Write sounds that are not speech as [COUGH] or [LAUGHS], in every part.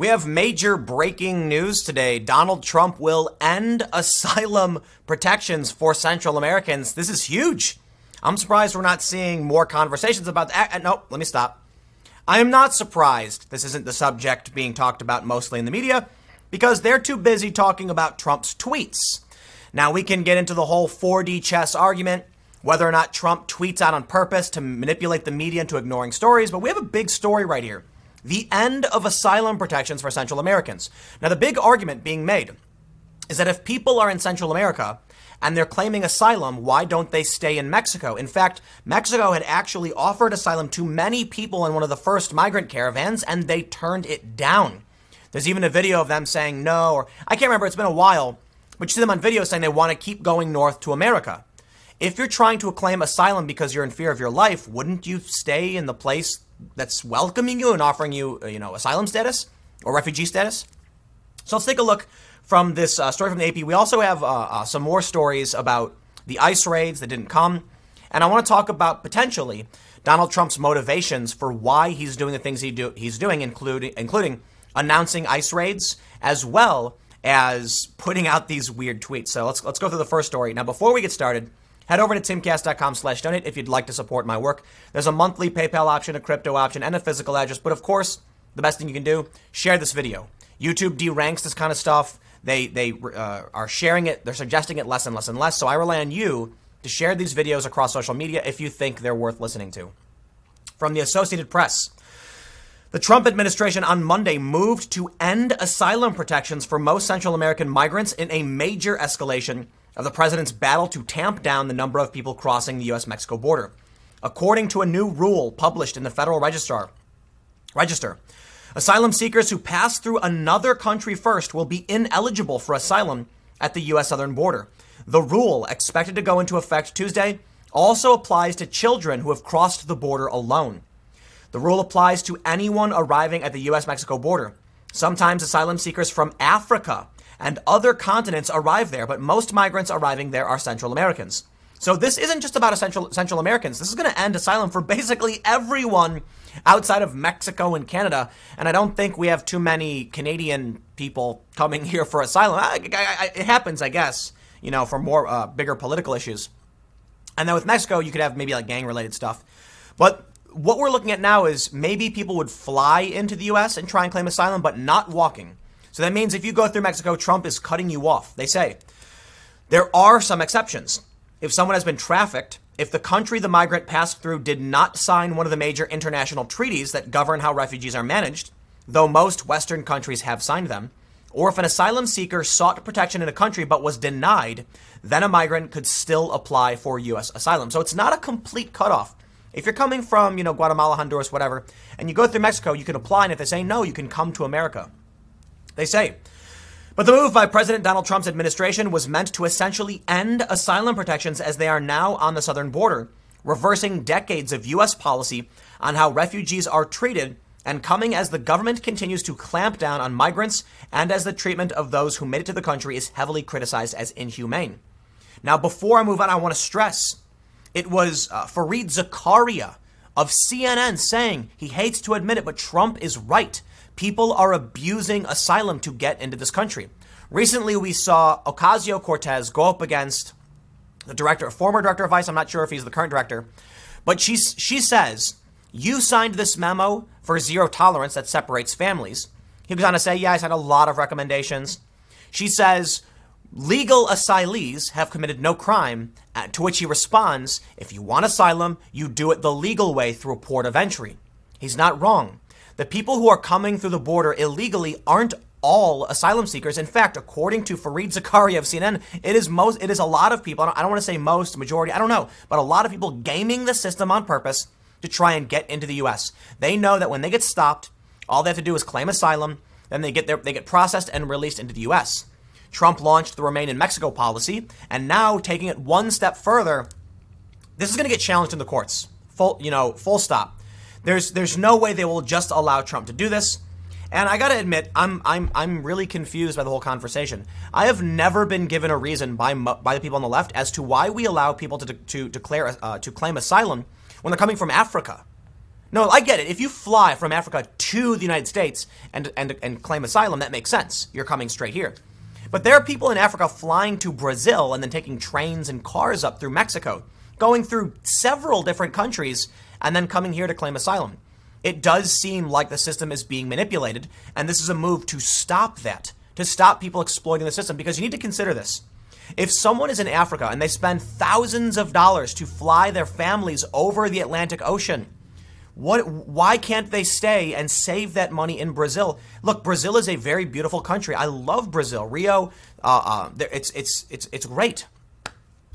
We have major breaking news today. Donald Trump will end asylum protections for Central Americans. This is huge. I'm surprised we're not seeing more conversations about that. Uh, no, let me stop. I am not surprised this isn't the subject being talked about mostly in the media because they're too busy talking about Trump's tweets. Now, we can get into the whole 4D chess argument, whether or not Trump tweets out on purpose to manipulate the media into ignoring stories, but we have a big story right here the end of asylum protections for Central Americans. Now, the big argument being made is that if people are in Central America and they're claiming asylum, why don't they stay in Mexico? In fact, Mexico had actually offered asylum to many people in one of the first migrant caravans, and they turned it down. There's even a video of them saying no, or I can't remember, it's been a while, but you see them on video saying they want to keep going north to America. If you're trying to claim asylum because you're in fear of your life, wouldn't you stay in the place that's welcoming you and offering you, uh, you know, asylum status or refugee status. So let's take a look from this uh, story from the AP. We also have uh, uh, some more stories about the ICE raids that didn't come. And I want to talk about potentially Donald Trump's motivations for why he's doing the things he do, he's doing, including, including announcing ICE raids as well as putting out these weird tweets. So let's, let's go through the first story. Now, before we get started, Head over to timcast.com slash donate if you'd like to support my work. There's a monthly PayPal option, a crypto option, and a physical address. But of course, the best thing you can do, share this video. YouTube deranks this kind of stuff. They, they uh, are sharing it. They're suggesting it less and less and less. So I rely on you to share these videos across social media if you think they're worth listening to. From the Associated Press. The Trump administration on Monday moved to end asylum protections for most Central American migrants in a major escalation of the president's battle to tamp down the number of people crossing the U.S. Mexico border. According to a new rule published in the Federal Registrar, Register, asylum seekers who pass through another country first will be ineligible for asylum at the U.S. southern border. The rule, expected to go into effect Tuesday, also applies to children who have crossed the border alone. The rule applies to anyone arriving at the U.S. Mexico border. Sometimes asylum seekers from Africa and other continents arrive there, but most migrants arriving there are Central Americans. So this isn't just about Central, Central Americans. This is going to end asylum for [LAUGHS] basically everyone outside of Mexico and Canada. And I don't think we have too many Canadian people coming [LAUGHS] here for asylum. I, I, I, it happens, I guess, you know, for more uh, bigger political issues. And then with Mexico, you could have maybe like gang related stuff. But what we're looking at now is maybe people would fly into the US and try and claim asylum, but not walking. So that means if you go through Mexico, Trump is cutting you off. They say there are some exceptions. If someone has been trafficked, if the country the migrant passed through did not sign one of the major international treaties that govern how refugees are managed, though most Western countries have signed them, or if an asylum seeker sought protection in a country but was denied, then a migrant could still apply for U.S. asylum. So it's not a complete cutoff. If you're coming from, you know, Guatemala, Honduras, whatever, and you go through Mexico, you can apply, and if they say no, you can come to America. They say, but the move by President Donald Trump's administration was meant to essentially end asylum protections as they are now on the southern border, reversing decades of U.S. policy on how refugees are treated and coming as the government continues to clamp down on migrants and as the treatment of those who made it to the country is heavily criticized as inhumane. Now, before I move on, I want to stress it was uh, Fareed Zakaria of CNN saying he hates to admit it, but Trump is right. People are abusing asylum to get into this country. Recently, we saw Ocasio Cortez go up against the director, former director of ICE. I'm not sure if he's the current director, but she she says you signed this memo for zero tolerance that separates families. He goes on to say, yeah, I signed a lot of recommendations. She says legal asylees have committed no crime. Uh, to which he responds, if you want asylum, you do it the legal way through a port of entry. He's not wrong. The people who are coming through the border illegally aren't all asylum seekers. In fact, according to Fareed Zakaria of CNN, it is most, it is a lot of people. I don't, I don't want to say most, majority, I don't know, but a lot of people gaming the system on purpose to try and get into the U.S. They know that when they get stopped, all they have to do is claim asylum, then they get their, they get processed and released into the U.S. Trump launched the Remain in Mexico policy, and now taking it one step further, this is going to get challenged in the courts. Full, you know, full stop. There's there's no way they will just allow Trump to do this. And I gotta admit, I'm I'm I'm really confused by the whole conversation. I have never been given a reason by by the people on the left as to why we allow people to de to declare uh, to claim asylum when they're coming from Africa. No, I get it. If you fly from Africa to the United States and and and claim asylum, that makes sense. You're coming straight here. But there are people in Africa flying to Brazil and then taking trains and cars up through Mexico, going through several different countries and then coming here to claim asylum. It does seem like the system is being manipulated, and this is a move to stop that, to stop people exploiting the system, because you need to consider this. If someone is in Africa and they spend thousands of dollars to fly their families over the Atlantic Ocean, what, why can't they stay and save that money in Brazil? Look, Brazil is a very beautiful country. I love Brazil. Rio, uh, uh, it's, it's, it's, it's great.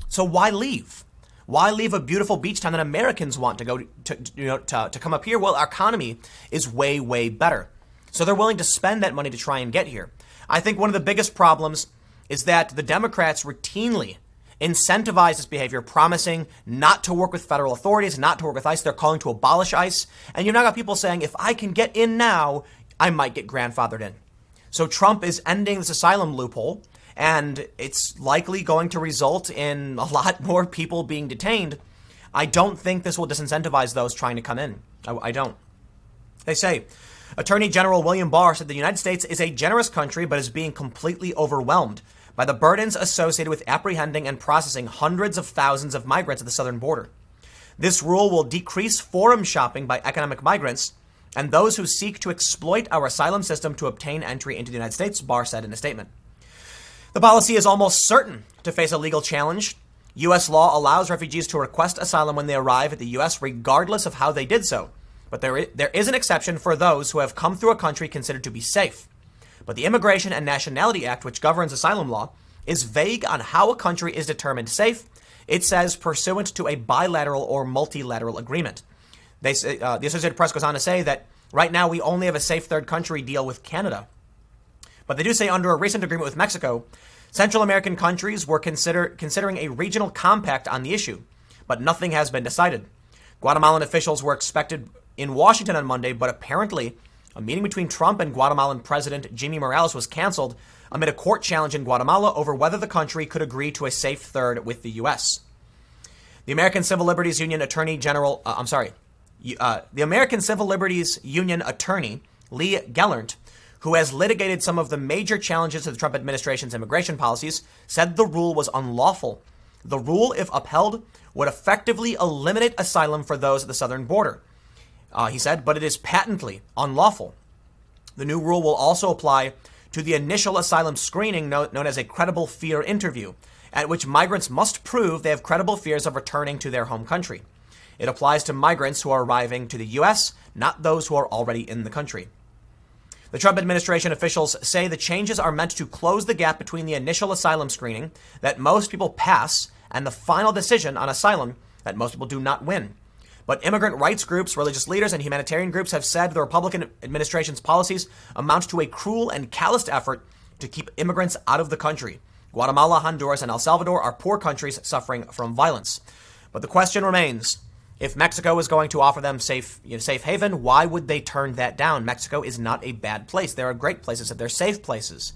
So why leave? Why leave a beautiful beach town that Americans want to go to, you know, to, to come up here? Well, our economy is way, way better. So they're willing to spend that money to try and get here. I think one of the biggest problems is that the Democrats routinely incentivize this behavior, promising not to work with federal authorities, not to work with ICE. They're calling to abolish ICE. And you've now got people saying, if I can get in now, I might get grandfathered in. So Trump is ending this asylum loophole and it's likely going to result in a lot [LAUGHS] more people being detained. I don't think this will disincentivize those trying to come in. I, I don't. They say, Attorney General William Barr said the United States is a generous country but is being completely overwhelmed by the burdens associated with apprehending and processing hundreds of thousands of migrants at the southern border. This rule will decrease forum shopping by economic migrants and those who seek to exploit our asylum system to obtain entry into the United States, Barr said in a statement. The policy is almost certain to face a legal challenge. U.S. law allows refugees to request asylum when they arrive at the U.S., regardless of how they did so. But there is, there is an exception for those who have come through a country considered to be safe. But the Immigration and Nationality Act, which governs asylum law, is vague on how a country is determined safe. It says pursuant to a bilateral or multilateral agreement. They say, uh, the Associated Press goes on to say that right now we only have a safe third country deal with Canada. But they do say under a recent agreement with Mexico, Central American countries were consider, considering a regional compact on the issue, but nothing has been decided. Guatemalan officials were expected in Washington on Monday, but apparently a meeting between Trump and Guatemalan President Jimmy Morales was canceled amid a court challenge in Guatemala over whether the country could agree to a safe third with the U.S. The American Civil Liberties Union Attorney General, uh, I'm sorry, uh, the American Civil Liberties Union Attorney Lee Gellert who has litigated some of the major challenges to the Trump administration's immigration policies, said the rule was unlawful. The rule, if upheld, would effectively eliminate asylum for those at the southern border. Uh, he said, but it is patently unlawful. The new rule will also apply to the initial asylum screening known as a credible fear interview, at which migrants must prove they have credible fears of returning to their home country. It applies to migrants who are arriving to the U.S., not those who are already in the country. The Trump administration officials say the changes are meant to close the gap between the initial asylum screening that most people pass and the final decision on asylum that most people do not win. But immigrant rights groups, religious leaders, and humanitarian groups have said the Republican administration's policies amount to a cruel and calloused effort to keep immigrants out of the country. Guatemala, Honduras, and El Salvador are poor countries suffering from violence. But the question remains if Mexico was going to offer them safe, you know, safe haven, why would they turn that down? Mexico is not a bad place. There are great places. They're safe places.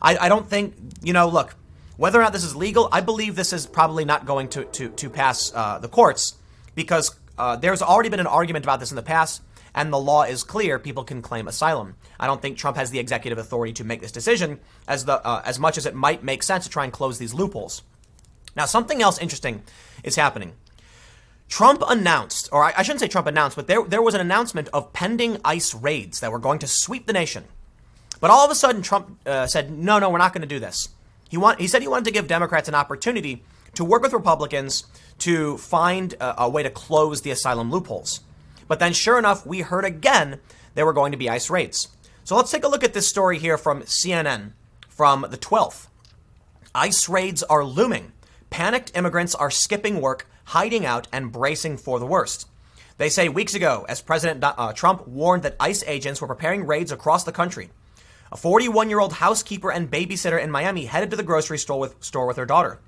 I, I don't think, you know, look, whether or not this is legal, I believe this is probably not going to, to, to pass uh, the courts because uh, there's already been an argument about this in the past and the law is clear, people can claim asylum. I don't think Trump has the executive authority to make this decision, as the uh, as much as it might make sense to try and close these loopholes. Now, something else interesting is happening. Trump announced, or I, I, shouldn't say Trump announced, but there, there was an announcement of pending ICE raids that were going to sweep the nation. But all of a sudden, Trump uh, said, no, no, we're not going to do this. He, want, he said he wanted to give Democrats an opportunity to work with Republicans to find a, a way to close the asylum loopholes. But then, sure enough, we heard again there were going to be ICE raids. So let's take a look at this story here from CNN from the 12th. ICE raids are looming. Panicked immigrants are skipping work, hiding out, and bracing for the worst. They say weeks ago, as President uh, Trump warned that ICE agents were preparing raids across the country. A 41 year old housekeeper and babysitter in Miami headed to the grocery store with, store with her daughter.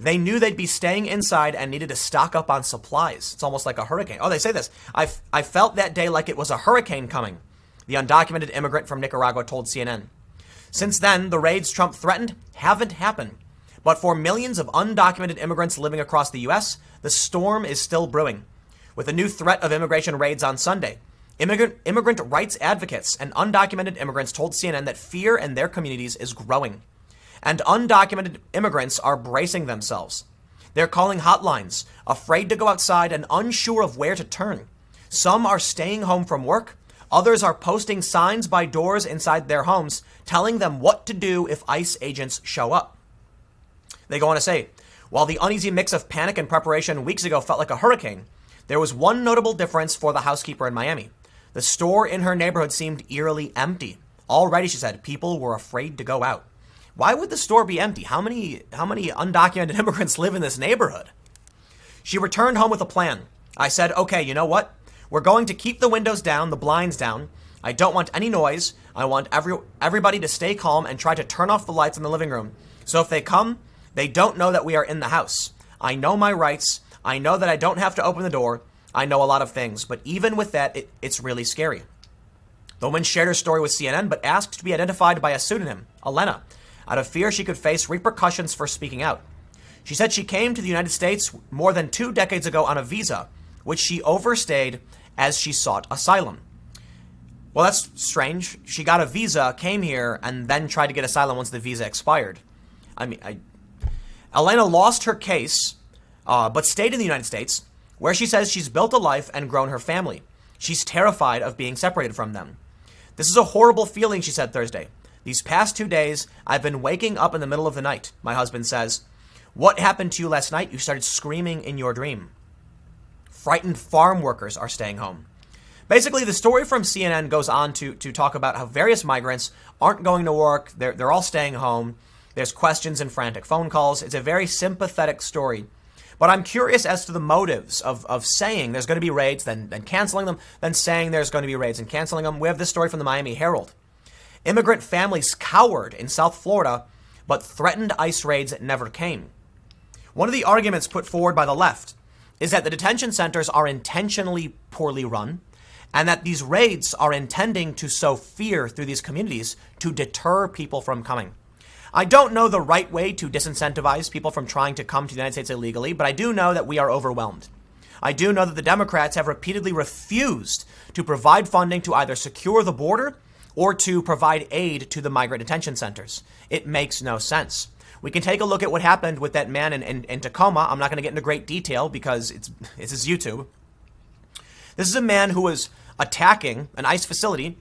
They knew they'd be staying inside and needed to stock up on supplies. It's almost like a hurricane. Oh, they say this. I, I felt that day like it was a hurricane coming, the undocumented immigrant from Nicaragua told CNN. Since then, the raids Trump threatened haven't happened. But for millions of undocumented immigrants living across the U.S., the storm is still brewing, with a new threat of immigration raids on Sunday. Immigrant, immigrant rights advocates and undocumented immigrants told CNN that fear in their communities is growing. And undocumented immigrants are bracing themselves. They're calling hotlines, afraid to go outside and unsure of where to turn. Some are staying home from work. Others are posting signs by doors inside their homes telling them what to do if ICE agents show up. They go on to say, while the uneasy mix of panic and preparation weeks ago felt like a hurricane, there was one notable difference for the housekeeper in Miami. The store in her neighborhood seemed eerily empty. Already, she said, people were afraid to go out. Why would the store be empty? How many how many undocumented [LAUGHS] immigrants live in this neighborhood? She returned home with a plan. I said, "Okay, you know what? We're going to keep the windows down, the blinds down. I don't want any noise. I want every everybody to stay calm and try to turn off the lights in the living room. So if they come, they don't know that we are in the house. I know my rights. I know that I don't have to open the door. I know a lot of things, but even with that, it, it's really scary. The woman shared her story with CNN, but asked to be identified by a pseudonym, Elena, out of fear she could face repercussions for speaking out. She said she came to the United States more than two decades ago on a visa, which she overstayed as she sought asylum. Well, that's strange. She got a visa, came here, and then tried to get asylum once the visa expired. I mean, I, Elena lost her case, uh, but stayed in the United States, where she says she's built a life and grown her family. She's terrified of being separated from them. This is a horrible feeling, she said Thursday. These past two days, I've been waking up in the middle of the night, my husband says. What happened to you last night? You started screaming in your dream. Frightened farm workers are staying home. Basically, the story from CNN goes on to, to talk about how various migrants aren't going to work, they're, they're all staying home, there's questions and frantic phone calls. It's a very sympathetic story. But I'm curious as to the motives of, of saying there's going to be raids, then, then canceling them, then saying there's going to be raids and canceling them. We have this story from the Miami Herald. Immigrant families cowered in South Florida, but threatened ICE raids never came. One of the arguments put forward by the left is that the detention centers are intentionally poorly run and that these raids are intending to sow fear through these communities to deter people from coming. I don't know the right way to disincentivize people from trying to come to the United States illegally, but I do know that we are overwhelmed. I do know that the Democrats have repeatedly refused to provide funding to either secure the border or to provide aid to the migrant detention centers. It makes no sense. We can take a look at what happened with that man in, in, in Tacoma. I'm not going to get into great detail because it's this is YouTube. This is a man who was attacking an ICE facility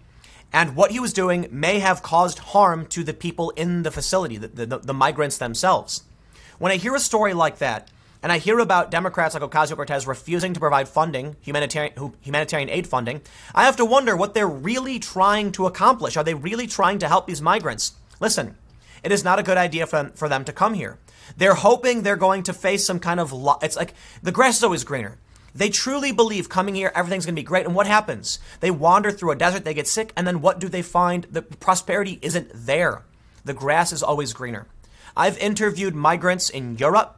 and what he was doing may have caused harm to the people in the facility, the, the, the migrants themselves. When I hear a story like that, and I hear about Democrats like Ocasio Cortez refusing to provide funding, humanitarian, humanitarian aid funding, I have to wonder what they're really trying to accomplish. Are they really trying to help these migrants? Listen, it is not a good idea for them, for them to come here. They're hoping they're going to face some kind of. Lo- it's like the grass is always greener. They truly believe coming here, everything's going to be great. And what happens? They wander through a desert, they get sick, and then what do they find? The prosperity isn't there. The grass is always greener. I've interviewed migrants in Europe,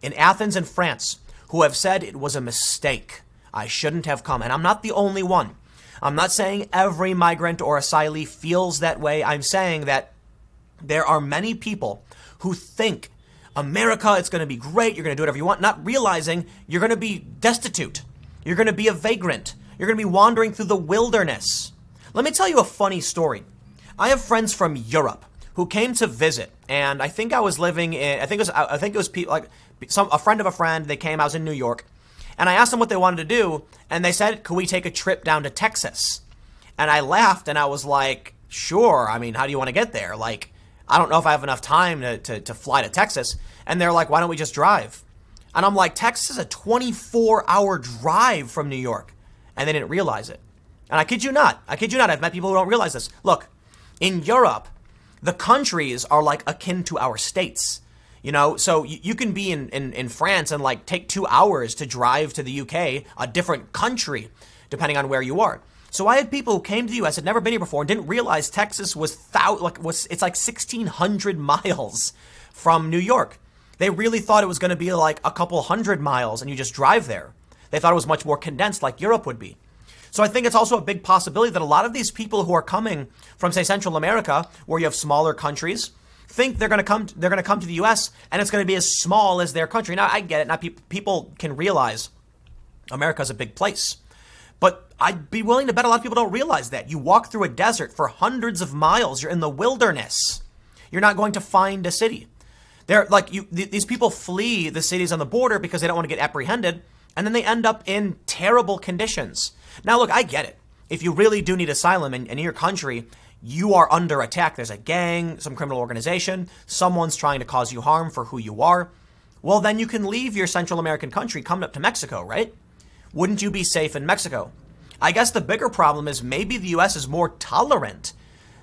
in Athens, and France who have said it was a mistake. I shouldn't have come. And I'm not the only one. I'm not saying every migrant or asylee feels that way. I'm saying that there are many people who think America, it's gonna be great, you're gonna do whatever you want, not realizing you're gonna be destitute. You're gonna be a vagrant. You're gonna be wandering through the wilderness. Let me tell you a funny story. I have friends from Europe who came to visit, and I think I was living in, I think it was, I think it was people, like, some, a friend of a friend, they came, I was in New York, and I asked them what they wanted to do, and they said, could we take a trip down to Texas? And I laughed, and I was like, sure, I mean, how do you want to get there? Like, I don't know if I have enough time to, to, to fly to Texas. And they're like, why don't we just drive? And I'm like, Texas is a 24 hour drive from New York. And they didn't realize it. And I kid you not, I kid you not, I've met people who don't realize this. Look, in Europe, the countries are like akin to our states. You know, so you, you can be in, in, in France and like take two hours to drive to the UK, a different country, depending on where you are. So I had people who came to the U.S. had never been here before and didn't realize Texas was thou- like was it's like 1,600 miles from New York. They really thought it was going to be like a couple hundred miles and you just drive there. They thought it was much more condensed like Europe would be. So I think it's also a big possibility that a lot of these people who are coming from say Central America where you have smaller countries think they're going to come they're going to come to the US and it's going to be as small as their country. Now I get it. Now pe- people can realize America's a big place. But I'd be willing to bet a lot of people don't realize that. You walk through a desert for hundreds of miles, you're in the wilderness. You're not going to find a city. They're like you th- these people flee the cities on the border because they don't want to get apprehended and then they end up in terrible conditions. Now look, I get it. If you really do need asylum in, in your country, you are under attack. There's a gang, some criminal organization, someone's trying to cause you harm for who you are. Well, then you can leave your Central American country, come up to Mexico, right? wouldn't you be safe in Mexico? I guess the bigger problem is maybe the US is more tolerant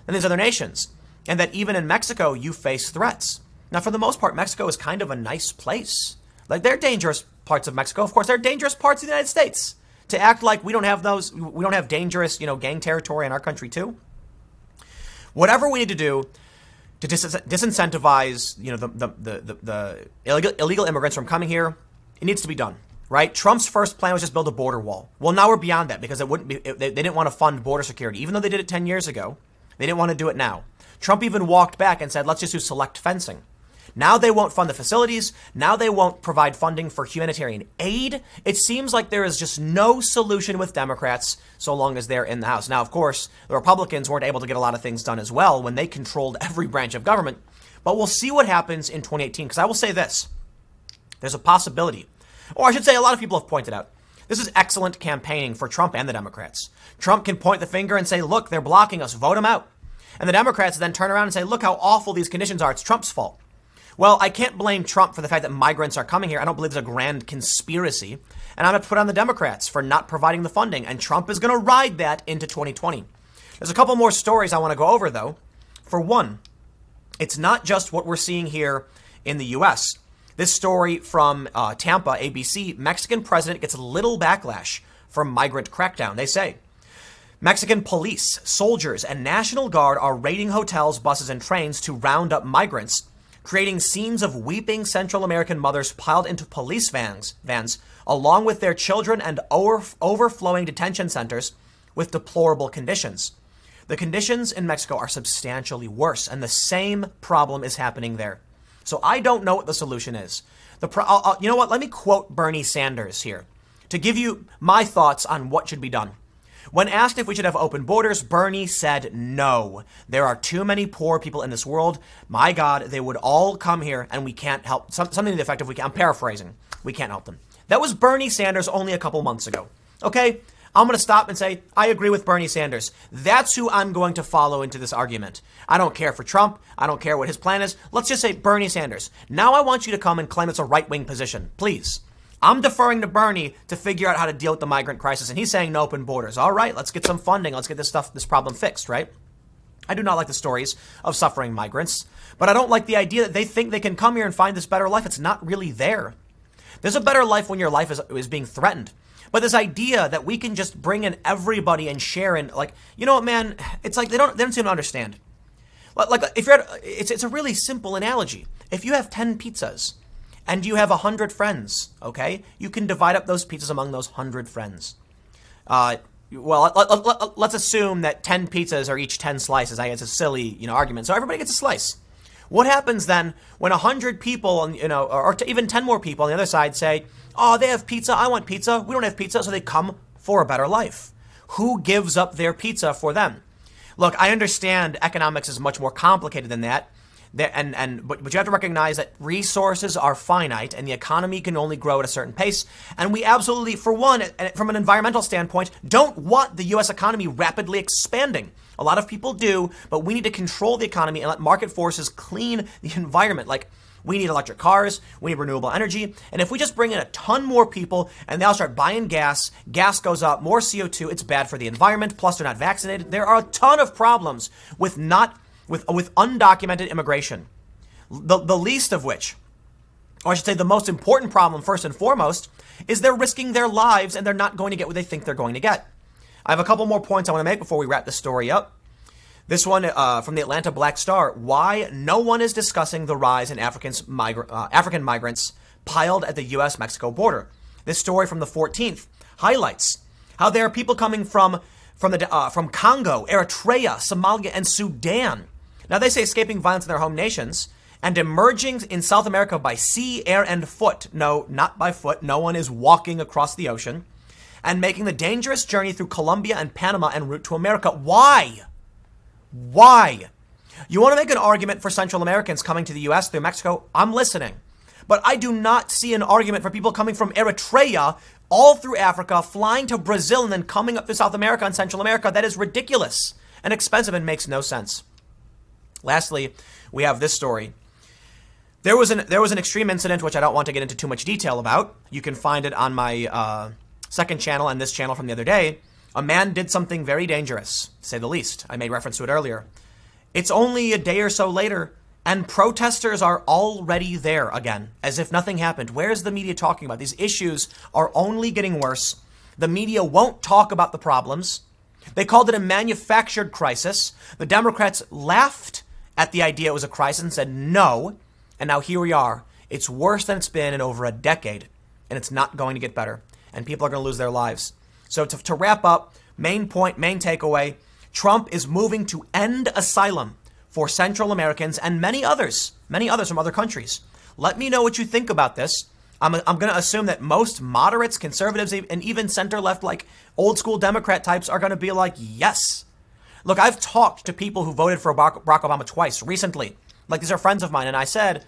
than these other nations, and that even in Mexico, you face threats. Now, for the most part, Mexico is kind of a nice place. Like, there are dangerous parts of Mexico. Of course, there are dangerous parts of the United States. To act like we don't have those, we don't have dangerous, you know, gang territory in our country, too. Whatever we need to do to dis- disincentivize, you know, the, the, the, the, illegal, illegal immigrants from coming here, it needs to be done right? Trump's first plan was just build a border wall. Well, now we're beyond that because it wouldn't be, it, they, they didn't want to fund border security. Even though they did it 10 years ago, they didn't want to do it now. Trump even walked back and said, let's just do select fencing. Now they won't fund the facilities. Now they won't provide funding for humanitarian aid. It seems like there is just no solution with Democrats so long as they're in the House. Now, of course, the Republicans weren't able to get a lot of things done as well when they controlled [LAUGHS] every branch of government. But we'll see what happens in 2018. Because I will say this there's a possibility or I should say, a lot of people have pointed out. This is excellent campaigning for Trump and the Democrats. Trump can point the finger and say, look, they're blocking us, vote them out. And the Democrats then turn around and say, look how awful these conditions are, it's Trump's fault. Well, I can't blame Trump for the fact that migrants are coming here. I don't believe there's a grand conspiracy. And I'm going to put on the Democrats for not providing the funding. And Trump is going to ride that into 2020. There's a couple more stories I want to go over, though. For one, it's not just what we're seeing here in the U.S. This story from uh, Tampa, ABC Mexican president gets little backlash from migrant crackdown, they say. Mexican police, soldiers, and National Guard are raiding hotels, buses, and trains to round up migrants, creating scenes of weeping Central American mothers piled into police vans, vans along with their children and over, overflowing detention centers with deplorable conditions. The conditions in Mexico are substantially worse, and the same problem is happening there. So I don't know what the solution is. The pro- I'll, I'll, you know what? Let me quote Bernie Sanders here to give you my thoughts on what should be done. When asked if we should have open borders, Bernie said no. There are too many poor people in this world. My God, they would all come here and we can't help. something to the effect of, we can, I'm paraphrasing, we can't help them. That was Bernie Sanders only a couple months ago. Okay? I'm going to stop and say, I agree with Bernie Sanders. That's who I'm going to follow into this argument. I don't care for Trump. I don't care what his plan is. Let's just say Bernie Sanders. Now I want you to come and claim it's a right wing position, please. I'm deferring to Bernie to figure out how to deal with the migrant crisis. And he's saying no open borders. All right, let's get some funding. Let's get this stuff, this problem fixed, right? I do not like the stories of suffering migrants, but I don't like the idea that they think they can come here and find this better life. It's not really there. There's a better life when your life is, is being threatened. But this idea that we can just bring in everybody and share in, like, you know what, man, it's like they don't they don't seem to understand. Like if you're at, it's it's a really simple analogy. If you have ten pizzas and you have a hundred friends, okay, you can divide up those pizzas among those hundred friends. Uh, well, let, us let, let, assume that ten pizzas are each ten slices. I guess it's a silly you know argument. So everybody gets a slice. What happens then when 100 people, you know, or even 10 more people on the other side say, oh, they have pizza, I want pizza, we don't have pizza, so they come for a better life? Who gives up their pizza for them? Look, I understand economics is much more complicated than that there and and but, but you have to recognize that resources are finite and the economy can only grow at a certain pace and we absolutely for one from an environmental standpoint don't want the US economy rapidly expanding a lot of people do but we need to control the economy and let market forces clean the [LAUGHS] environment like we need electric cars. We need renewable energy. And if we just bring in a ton more people and they all start buying gas, gas goes up, more CO2, it's bad for the environment. Plus, they're not vaccinated. There are a ton of problems with not with, with undocumented immigration, the, the least of which, or I should say the most important problem first and foremost, is they're risking their lives and they're not going to get what they think they're going to get. I have a couple more points I want to make before we wrap the story up. This one uh, from the Atlanta Black Star: Why no one is discussing the rise in migra- uh, African migrants piled at the U.S.-Mexico border. This story from the 14th highlights how there are people coming from from the uh, from Congo, Eritrea, Somalia, and Sudan now they say escaping violence in their home nations and emerging in South America by sea, air, and foot. No, not by foot. No one is walking across the ocean. And making the dangerous journey through Colombia and Panama en route to America. Why? Why? You want to make an argument for Central Americans coming to the U.S. through Mexico? I'm listening. But I do not see an argument for people coming from Eritrea all through Africa, flying to Brazil, and then coming up to South America and Central America. That is ridiculous and expensive and makes no sense. Lastly, we have this story. There was an there was an extreme incident which I don't want to get into too much detail about. You can find it on my uh, second channel and this channel from the other day. A man did something very dangerous, say the least. I made reference to it earlier. It's only a day or so later, and protesters are already there again, as if nothing happened. Where's the media talking about? These issues are only getting worse. The media won't talk about the problems. They called it a manufactured crisis. The Democrats laughed at the idea it was a crisis and said no. And now here we are. It's worse than it's been in over a decade, and it's not going to get better. And people are going to lose their lives. So, to, to wrap up, main point, main takeaway Trump is moving to end asylum for Central Americans and many others, many others from other countries. Let me know what you think about this. I'm, I'm going to assume that most moderates, conservatives, and even center left, like old school Democrat types, are going to be like, yes, Look, I've talked to people who voted for Barack Obama twice recently. Like, these are friends of mine. And I said,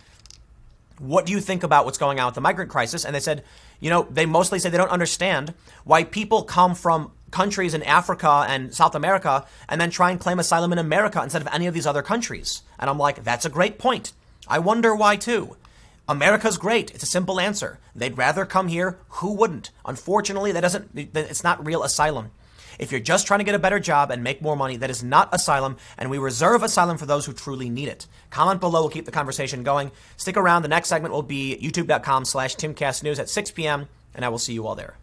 What do you think about what's going on with the migrant crisis? And they said, You know, they mostly say they don't understand why people come from countries in Africa and South America and then try and claim asylum in America instead of any of these other countries. And I'm like, That's a great point. I wonder why, too. America's great. It's a simple answer. They'd rather come here. Who wouldn't? Unfortunately, that doesn't. It's not real asylum. If you're just trying to get a better job and make more money, that is not asylum, and we reserve asylum for those who truly need it. Comment below. We'll keep the conversation going. Stick around. The next segment will be youtube.com slash timcastnews at 6 p.m., and I will see you all there.